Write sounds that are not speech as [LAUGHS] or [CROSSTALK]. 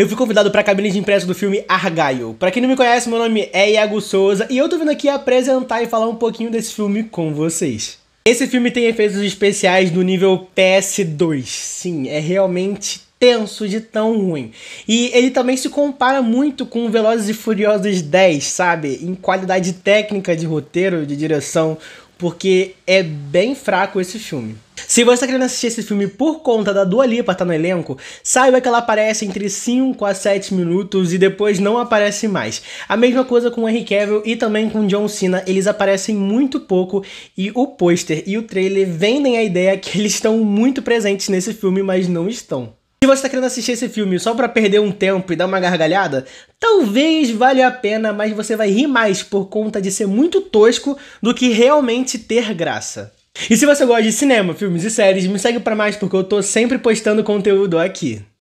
Eu fui convidado para a cabine de imprensa do filme Argyle. Para quem não me conhece, meu nome é Iago Souza e eu tô vindo aqui apresentar e falar um pouquinho desse filme com vocês. Esse filme tem efeitos especiais do nível PS2. Sim, é realmente tenso de tão ruim. E ele também se compara muito com Velozes e Furiosos 10, sabe? Em qualidade técnica de roteiro, de direção, porque é bem fraco esse filme. Se você tá querendo assistir esse filme por conta da Dua Lipa tá no elenco, saiba que ela aparece entre 5 a 7 minutos e depois não aparece mais. A mesma coisa com Henry Cavill e também com John Cena, eles aparecem muito pouco e o pôster e o trailer vendem a ideia que [LAUGHS] eles estão muito presentes nesse filme, mas não estão. Se você está querendo assistir esse filme só para perder um tempo e dar uma gargalhada, talvez valha a pena, mas você vai rir mais por conta de ser muito tosco do que realmente ter graça. E se você gosta de cinema, filmes e séries, me segue para mais porque eu tô sempre postando conteúdo aqui.